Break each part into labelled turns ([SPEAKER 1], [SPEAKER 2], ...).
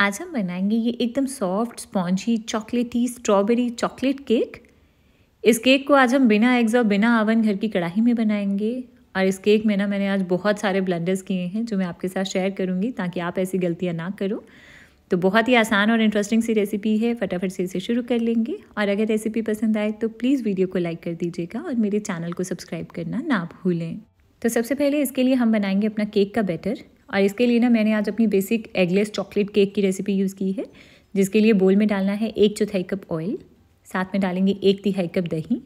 [SPEAKER 1] आज हम बनाएंगे ये एकदम soft spongy chocolatey strawberry chocolate cake इस केक को आज हम बिना एग्ज़ और बिना आवन घर की कढ़ाई में बनाएंगे और इस केक में ना मैंने आज बहुत सारे ब्लंडर्स किए हैं जो मैं आपके साथ शेयर करूँगी ताकि आप ऐसी गलतियाँ ना करो तो बहुत ही आसान और इंटरेस्टिंग सी रेसिपी है फटाफट से इसे शुरू कर लेंगे और अगर रेसिपी पसंद आए तो प्लीज़ वीडियो को लाइक कर दीजिएगा और मेरे चैनल को सब्सक्राइब करना ना भूलें तो सबसे पहले इसके लिए हम बनाएंगे अपना केक का बैटर और इसके लिए ना मैंने आज अपनी बेसिक एगलेस चॉकलेट केक की रेसिपी यूज़ की है जिसके लिए बोल में डालना है एक चौथाई कप ऑयल साथ में डालेंगे एक तिहाई कप दही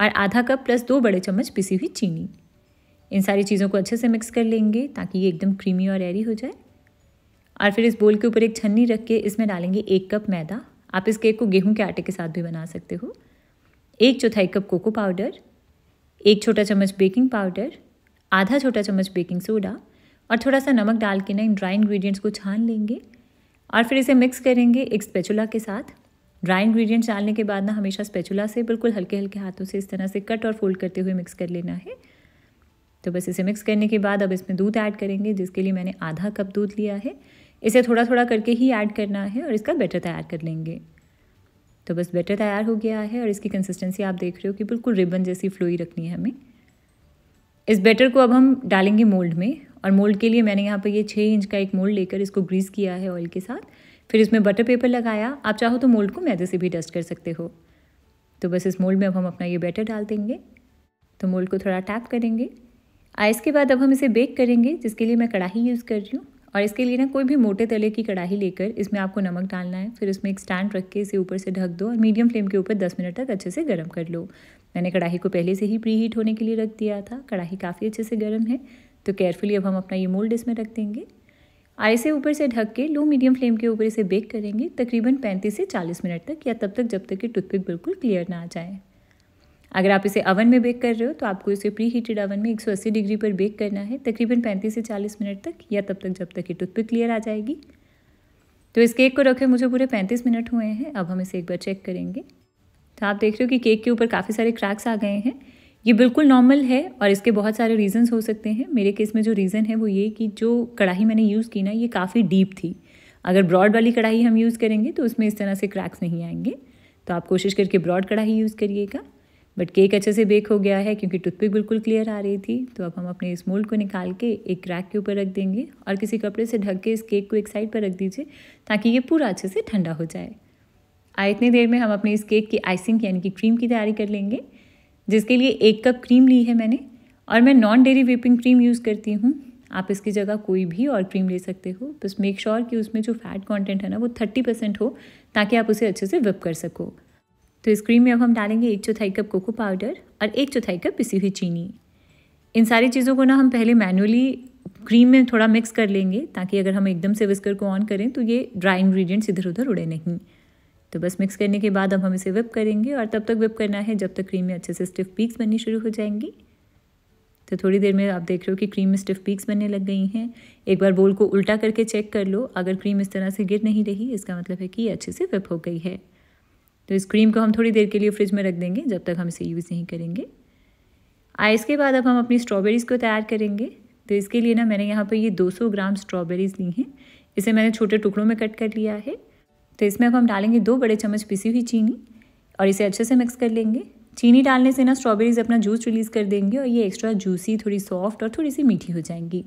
[SPEAKER 1] और आधा कप प्लस दो बड़े चम्मच पिसी हुई चीनी इन सारी चीज़ों को अच्छे से मिक्स कर लेंगे ताकि ये एकदम क्रीमी और एरी हो जाए और फिर इस बोल के ऊपर एक छन्नी रख के इसमें डालेंगे एक कप मैदा आप इस केक को गेहूं के आटे के साथ भी बना सकते हो एक चौथाई कप कोको पाउडर एक छोटा चम्मच बेकिंग पाउडर आधा छोटा चम्मच बेकिंग सोडा और थोड़ा सा नमक डाल के ना इन ड्राई इंग्रेडिएंट्स को छान लेंगे और फिर इसे मिक्स करेंगे एक स्पेचुला के साथ ड्राई इंग्रेडिएंट्स डालने के बाद ना हमेशा स्पेचुला से बिल्कुल हल्के हल्के हाथों से इस तरह से कट और फोल्ड करते हुए मिक्स कर लेना है तो बस इसे मिक्स करने के बाद अब इसमें दूध ऐड करेंगे जिसके लिए मैंने आधा कप दूध लिया है इसे थोड़ा थोड़ा करके ही ऐड करना है और इसका बैटर तैयार कर लेंगे तो बस बैटर तैयार हो गया है और इसकी कंसिस्टेंसी आप देख रहे हो कि बिल्कुल रिबन जैसी फ्लोई रखनी है हमें इस बैटर को अब हम डालेंगे मोल्ड में और मोल्ड के लिए मैंने यहाँ पर ये छः इंच का एक मोल्ड लेकर इसको ग्रीस किया है ऑयल के साथ फिर इसमें बटर पेपर लगाया आप चाहो तो मोल्ड को मैदे से भी डस्ट कर सकते हो तो बस इस मोल्ड में अब हम अपना ये बैटर डाल देंगे तो मोल्ड को थोड़ा टैप करेंगे और इसके बाद अब हम इसे बेक करेंगे जिसके लिए मैं कढ़ाई यूज़ कर रही हूँ और इसके लिए ना कोई भी मोटे तले की कढ़ाई लेकर इसमें आपको नमक डालना है फिर इसमें एक स्टैंड रख के इसे ऊपर से ढक दो और मीडियम फ्लेम के ऊपर 10 मिनट तक अच्छे से गर्म कर लो मैंने कढ़ाई को पहले से ही प्री हीट होने के लिए रख दिया था कढ़ाई काफ़ी अच्छे से गर्म है तो केयरफुली अब हम अपना ये मोल्ड इसमें रख देंगे आई से ऊपर से ढक के लो मीडियम फ्लेम के ऊपर इसे बेक करेंगे तकरीबन 35 से 40 मिनट तक या तब तक जब तक कि टूथपिक बिल्कुल क्लियर ना आ जाए अगर आप इसे अवन में बेक कर रहे हो तो आपको इसे प्री हीटेड अवन में 180 डिग्री पर बेक करना है तकरीबन 35 से 40 मिनट तक या तब तक जब तक कि टूथपिक क्लियर आ जाएगी तो इस केक को रखे मुझे पूरे 35 मिनट हुए हैं अब हम इसे एक बार चेक करेंगे तो आप देख रहे हो कि केक के ऊपर काफ़ी सारे क्रैक्स आ गए हैं ये बिल्कुल नॉर्मल है और इसके बहुत सारे रीज़न्स हो सकते हैं मेरे केस में जो रीज़न है वो ये कि जो कढ़ाई मैंने यूज़ की ना ये काफ़ी डीप थी अगर ब्रॉड वाली कढ़ाई हम यूज़ करेंगे तो उसमें इस तरह से क्रैक्स नहीं आएंगे तो आप कोशिश करके ब्रॉड कढ़ाई यूज़ करिएगा बट केक अच्छे से बेक हो गया है क्योंकि टूथपिक बिल्कुल क्लियर आ रही थी तो अब हम अपने इस मोल्ड को निकाल के एक क्रैक के ऊपर रख देंगे और किसी कपड़े से ढक के इस केक को एक साइड पर रख दीजिए ताकि ये पूरा अच्छे से ठंडा हो जाए आ इतनी देर में हम अपने इस केक की आइसिंग यानी कि क्रीम की तैयारी कर लेंगे जिसके लिए एक कप क्रीम ली है मैंने और मैं non dairy whipping cream use करती हूँ आप इसकी जगह कोई भी और क्रीम ले सकते हो बस मेक श्योर कि उसमें जो फैट कंटेंट है ना वो थर्टी परसेंट हो ताकि आप उसे अच्छे से विप कर सको तो इस क्रीम में अब हम डालेंगे एक चौथाई कप कोको पाउडर और एक चौथाई कप पिसी हुई चीनी इन सारी चीज़ों को ना हम पहले मैनुअली क्रीम में थोड़ा मिक्स कर लेंगे ताकि अगर हम एकदम से विस्कर को ऑन करें तो ये ड्राई इंग्रेडिएंट्स इधर उधर उड़े नहीं तो बस मिक्स करने के बाद अब हम इसे विप करेंगे और तब तक विप करना है जब तक क्रीम में अच्छे से स्टिफ पीक्स बननी शुरू हो जाएंगी तो थोड़ी देर में आप देख रहे हो कि क्रीम में स्टिफ पीक्स बनने लग गई हैं एक बार बोल को उल्टा करके चेक कर लो अगर क्रीम इस तरह से गिर नहीं रही इसका मतलब है कि ये अच्छे से विप हो गई है तो इस क्रीम को हम थोड़ी देर के लिए फ्रिज में रख देंगे जब तक हम इसे यूज़ नहीं करेंगे आइस के बाद अब हम अपनी स्ट्रॉबेरीज़ को तैयार करेंगे तो इसके लिए ना मैंने यहाँ पर ये 200 ग्राम स्ट्रॉबेरीज़ ली हैं इसे मैंने छोटे टुकड़ों में कट कर लिया है तो इसमें अब हम डालेंगे दो बड़े चम्मच पिसी हुई चीनी और इसे अच्छे से मिक्स कर लेंगे चीनी डालने से ना स्ट्रॉबेरीज अपना जूस रिलीज़ कर देंगे और ये एक्स्ट्रा जूसी थोड़ी सॉफ्ट और थोड़ी सी मीठी हो जाएंगी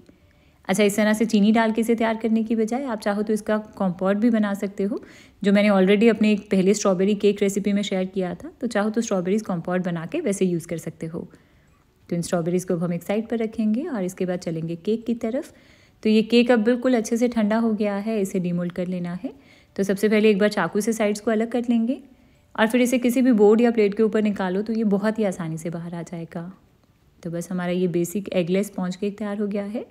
[SPEAKER 1] अच्छा इस तरह से चीनी डाल के इसे तैयार करने की बजाय आप चाहो तो इसका कॉम्पॉट भी बना सकते हो जो मैंने ऑलरेडी अपने एक पहले स्ट्रॉबेरी केक रेसिपी में शेयर किया था तो चाहो तो स्ट्रॉबेरीज कॉम्पॉट बना के वैसे यूज़ कर सकते हो तो इन स्ट्रॉबेरीज़ को हम एक साइड पर रखेंगे और इसके बाद चलेंगे केक की तरफ तो ये केक अब बिल्कुल अच्छे से ठंडा हो गया है इसे डीमोल्ड कर लेना है तो सबसे पहले एक बार चाकू से साइड्स को अलग कर लेंगे और फिर इसे किसी भी बोर्ड या प्लेट के ऊपर निकालो तो ये बहुत ही आसानी से बाहर आ जाएगा तो बस हमारा ये बेसिक एगलेस पहुँच केक तैयार हो गया है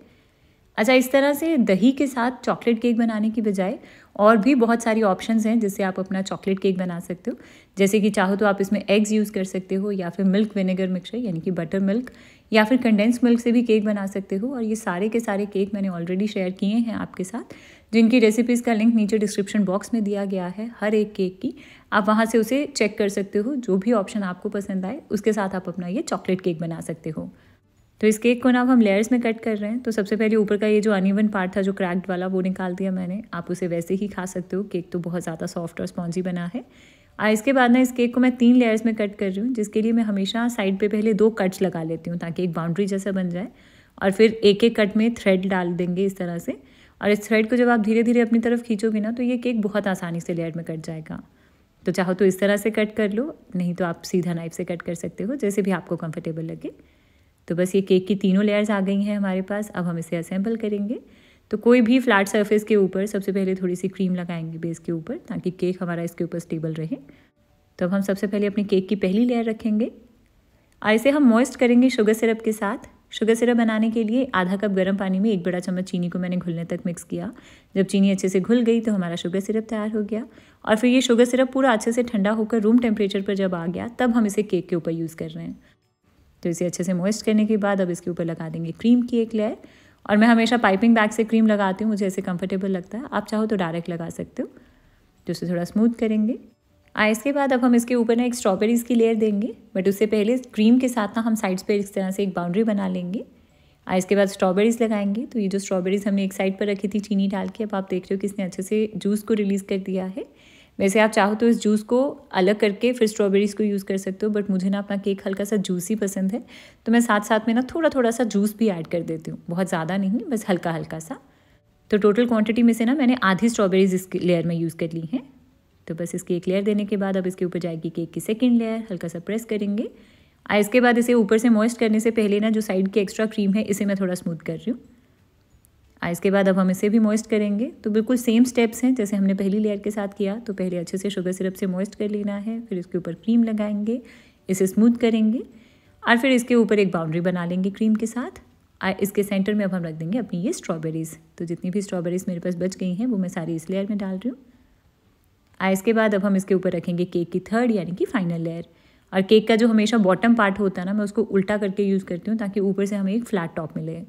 [SPEAKER 1] अच्छा इस तरह से दही के साथ चॉकलेट केक बनाने की बजाय और भी बहुत सारी ऑप्शंस हैं जिससे आप अपना चॉकलेट केक बना सकते हो जैसे कि चाहो तो आप इसमें एग्स यूज़ कर सकते हो या फिर मिल्क विनेगर मिक्सर यानी कि बटर मिल्क या फिर कंडेंस मिल्क से भी केक बना सकते हो और ये सारे के सारे केक मैंने ऑलरेडी शेयर किए हैं आपके साथ जिनकी रेसिपीज़ का लिंक नीचे डिस्क्रिप्शन बॉक्स में दिया गया है हर एक केक की आप वहाँ से उसे चेक कर सकते हो जो भी ऑप्शन आपको पसंद आए उसके साथ आप अपना ये चॉकलेट केक बना सकते हो तो इस केक को ना अब हम लेयर्स में कट कर रहे हैं तो सबसे पहले ऊपर का ये जो अनइवन पार्ट था जो क्रैक्ड वाला वो निकाल दिया मैंने आप उसे वैसे ही खा सकते हो केक तो बहुत ज़्यादा सॉफ्ट और स्पॉन्जी बना है और इसके बाद ना इस केक को मैं तीन लेयर्स में कट कर रही हूँ जिसके लिए मैं हमेशा साइड पे पहले दो कट्स लगा लेती हूँ ताकि एक बाउंड्री जैसा बन जाए और फिर एक एक कट में थ्रेड डाल देंगे इस तरह से और इस थ्रेड को जब आप धीरे धीरे अपनी तरफ खींचोगे ना तो ये केक बहुत आसानी से लेयर में कट जाएगा तो चाहो तो इस तरह से कट कर लो नहीं तो आप सीधा नाइफ से कट कर सकते हो जैसे भी आपको कंफर्टेबल लगे तो बस ये केक की तीनों लेयर्स आ गई हैं हमारे पास अब हम इसे असेंबल करेंगे तो कोई भी फ्लैट सरफेस के ऊपर सबसे पहले थोड़ी सी क्रीम लगाएंगे बेस के ऊपर ताकि केक हमारा इसके ऊपर स्टेबल रहे तो अब हम सबसे पहले अपने केक की पहली लेयर रखेंगे और इसे हम मॉइस्ट करेंगे शुगर सिरप के साथ शुगर सिरप बनाने के लिए आधा कप गर्म पानी में एक बड़ा चम्मच चीनी को मैंने घुलने तक मिक्स किया जब चीनी अच्छे से घुल गई तो हमारा शुगर सिरप तैयार हो गया और फिर ये शुगर सिरप पूरा अच्छे से ठंडा होकर रूम टेम्परेचर पर जब आ गया तब हम इसे केक के ऊपर यूज़ कर रहे हैं तो इसे अच्छे से मॉइस्ट करने के बाद अब इसके ऊपर लगा देंगे क्रीम की एक लेयर और मैं हमेशा पाइपिंग बैग से क्रीम लगाती हूँ मुझे ऐसे कंफर्टेबल लगता है आप चाहो तो डायरेक्ट लगा सकते हो जो उसे थोड़ा स्मूथ करेंगे आ इसके बाद अब हम इसके ऊपर ना एक स्ट्रॉबेरीज़ की लेयर देंगे बट उससे पहले क्रीम के साथ ना हम साइड्स पर इस तरह से एक बाउंड्री बना लेंगे आ इसके बाद स्ट्रॉबेरीज़ लगाएंगे तो ये जो स्ट्रॉबेरीज़ हमने एक साइड पर रखी थी चीनी डाल के अब आप देख रहे हो कि इसने अच्छे से जूस को रिलीज़ कर दिया है वैसे आप चाहो तो इस जूस को अलग करके फिर स्ट्रॉबेरीज़ को यूज़ कर सकते हो बट मुझे ना अपना केक हल्का सा जूस ही पसंद है तो मैं साथ साथ में ना थोड़ा थोड़ा सा जूस भी ऐड कर देती हूँ बहुत ज़्यादा नहीं बस हल्का हल्का सा तो टोटल क्वांटिटी में से ना मैंने आधी स्ट्रॉबेरीज इस लेयर में यूज़ कर ली हैं तो बस इसकी एक लेयर देने के बाद अब इसके ऊपर जाएगी केक की सेकेंड लेयर हल्का सा प्रेस करेंगे और इसके बाद इसे ऊपर से मॉइस्ट करने से पहले ना जो साइड की एक्स्ट्रा क्रीम है इसे मैं थोड़ा स्मूथ कर रही हूँ और इसके बाद अब हम इसे भी मॉइस्ट करेंगे तो बिल्कुल सेम स्टेप्स हैं जैसे हमने पहली लेयर के साथ किया तो पहले अच्छे से शुगर सिरप से मॉइस्ट कर लेना है फिर इसके ऊपर क्रीम लगाएंगे इसे स्मूथ करेंगे और फिर इसके ऊपर एक बाउंड्री बना लेंगे क्रीम के साथ और इसके सेंटर में अब हम रख देंगे अपनी ये स्ट्रॉबेरीज़ तो जितनी भी स्ट्रॉबेरीज़ मेरे पास बच गई हैं वो मैं सारी इस लेयर में डाल रही हूँ और इसके बाद अब हम इसके ऊपर रखेंगे केक की थर्ड यानी कि फाइनल लेयर और केक का जो हमेशा बॉटम पार्ट होता है ना मैं उसको उल्टा करके यूज़ करती हूँ ताकि ऊपर से हमें एक फ्लैट टॉप मिले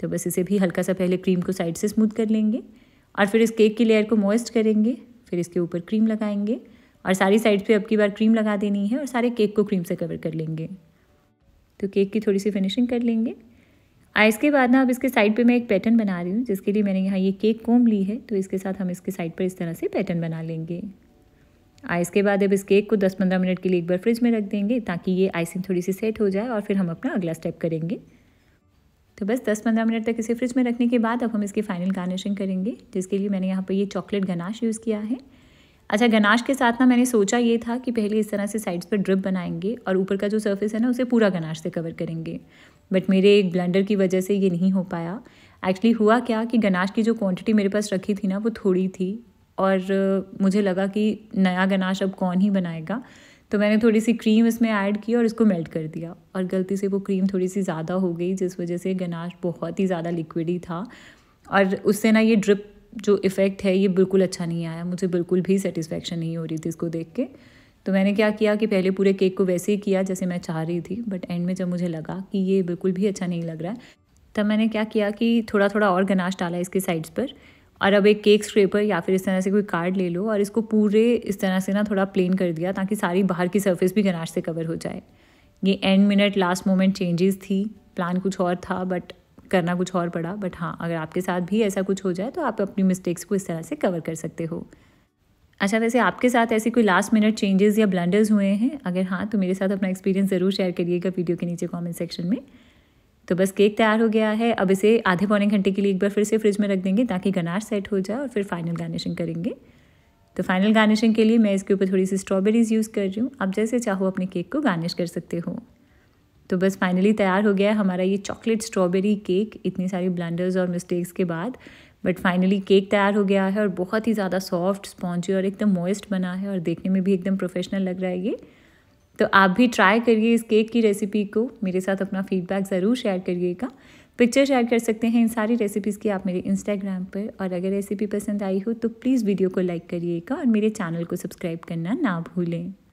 [SPEAKER 1] तो बस इसे भी हल्का सा पहले क्रीम को साइड से स्मूथ कर लेंगे और फिर इस केक की लेयर को मॉइस्ट करेंगे फिर इसके ऊपर क्रीम लगाएंगे और सारी साइड पे अब की बार क्रीम लगा देनी है और सारे केक को क्रीम से कवर कर लेंगे तो केक की थोड़ी सी फिनिशिंग कर लेंगे और इसके बाद ना अब इसके साइड पे मैं एक पैटर्न बना रही हूँ जिसके लिए मैंने यहाँ ये केक कोम ली है तो इसके साथ हम इसके साइड पर इस तरह से पैटर्न बना लेंगे और इसके बाद अब इस केक को 10-15 मिनट के लिए एक बार फ्रिज में रख देंगे ताकि ये आइसिंग थोड़ी सी सेट हो जाए और फिर हम अपना अगला स्टेप करेंगे तो बस 10-15 मिनट तक इसे फ्रिज में रखने के बाद अब हम इसकी फाइनल गार्निशिंग करेंगे जिसके लिए मैंने यहाँ पर ये चॉकलेट गनाश यूज़ किया है अच्छा गनाश के साथ ना मैंने सोचा ये था कि पहले इस तरह से साइड्स पर ड्रिप बनाएंगे और ऊपर का जो सर्फेस है ना उसे पूरा गनाश से कवर करेंगे बट मेरे एक ब्लेंडर की वजह से ये नहीं हो पाया एक्चुअली हुआ क्या कि गनाश की जो क्वांटिटी मेरे पास रखी थी ना वो थोड़ी थी और मुझे लगा कि नया गनाश अब कौन ही बनाएगा तो मैंने थोड़ी सी क्रीम इसमें ऐड की और इसको मेल्ट कर दिया और गलती से वो क्रीम थोड़ी सी ज़्यादा हो गई जिस वजह से गनाश बहुत ही ज़्यादा लिक्विडी था और उससे ना ये ड्रिप जो इफ़ेक्ट है ये बिल्कुल अच्छा नहीं आया मुझे बिल्कुल भी सेटिस्फेक्शन नहीं हो रही थी इसको देख के तो मैंने क्या किया कि पहले पूरे केक को वैसे ही किया जैसे मैं चाह रही थी बट एंड में जब मुझे लगा कि ये बिल्कुल भी अच्छा नहीं लग रहा है तब मैंने क्या किया कि थोड़ा थोड़ा और गनाश डाला इसके साइड्स पर और अब एक केक स्क्रेपर या फिर इस तरह से कोई कार्ड ले लो और इसको पूरे इस तरह से ना थोड़ा प्लेन कर दिया ताकि सारी बाहर की सर्फेस भी गनाश से कवर हो जाए ये and minute last moment changes थी प्लान कुछ और था बट करना कुछ और पड़ा बट हाँ अगर आपके साथ भी ऐसा कुछ हो जाए तो आप अपनी मिस्टेक्स को इस तरह से कवर कर सकते हो अच्छा वैसे आपके साथ ऐसे कोई लास्ट मिनट चेंजेस या ब्लंडर्स हुए हैं अगर हाँ तो मेरे साथ अपना एक्सपीरियंस ज़रूर शेयर करिएगा वीडियो के नीचे कमेंट सेक्शन में तो बस केक तैयार हो गया है अब इसे आधे पौने घंटे के लिए एक बार फिर से फ्रिज में रख देंगे ताकि गनार सेट हो जाए और फिर फाइनल गार्निशिंग करेंगे तो फाइनल गार्निशिंग के लिए मैं इसके ऊपर थोड़ी सी स्ट्रॉबेरीज़ यूज़ कर रही हूँ आप जैसे चाहो अपने केक को गार्निश कर सकते हो तो बस फाइनली तैयार हो गया है हमारा ये चॉकलेट स्ट्रॉबेरी केक इतनी सारी ब्लैंडर्स और मिस्टेक्स के बाद बट फाइनली केक तैयार हो गया है और बहुत ही ज़्यादा सॉफ्ट स्पॉन्जी और एकदम मॉइस्ट बना है और देखने में भी एकदम प्रोफेशनल लग रहा है ये तो आप भी ट्राई करिए इस केक की रेसिपी को मेरे साथ अपना फीडबैक ज़रूर शेयर करिएगा पिक्चर शेयर कर सकते हैं इन सारी रेसिपीज़ की आप मेरे इंस्टाग्राम पर और अगर रेसिपी पसंद आई हो तो प्लीज़ वीडियो को लाइक करिएगा और मेरे चैनल को सब्सक्राइब करना ना भूलें